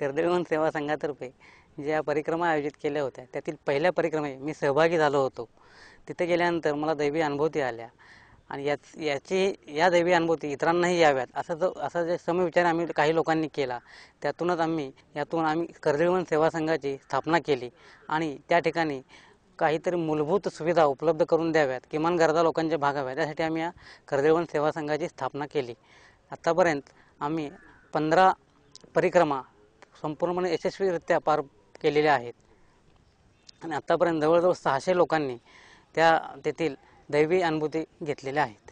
कर्दळीवन सेवा संघातर्फे ज्या परिक्रमा आयोजित केल्या होत्या त्यातील पहिल्या परिक्रमे मी सहभागी झालो होतो तिथे गेल्यानंतर मला दैवी अनुभूती आल्या आणि याच याची या दैवी अनुभूती इतरांनाही याव्यात असा जो असा जे समविचार आम्ही काही लोकांनी केला त्यातूनच आम्ही यातून आम्ही कर्दळीवन सेवा संघाची स्थापना केली आणि त्या ठिकाणी काहीतरी मूलभूत सुविधा उपलब्ध करून द्याव्यात किमान गरजा लोकांच्या भागाव्या त्यासाठी आम्ही या कर्दळीवन सेवा संघाची स्थापना केली आत्तापर्यंत आम्ही पंधरा परिक्रमा संपूर्णपणे यशस्वीरित्या पार केलेल्या आहेत आणि आत्तापर्यंत जवळजवळ सहाशे लोकांनी त्या तेथील दैवी अनुभूती घेतलेल्या आहेत